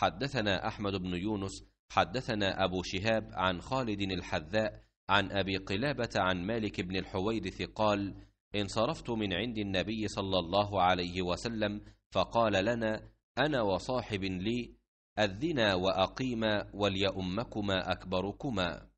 حدثنا أحمد بن يونس حدثنا أبو شهاب عن خالد الحذاء عن أبي قلابة عن مالك بن الحويرث قال انصرفت من عند النبي صلى الله عليه وسلم فقال لنا أنا وصاحب لي أذنا وأقيما وليأمكما أكبركما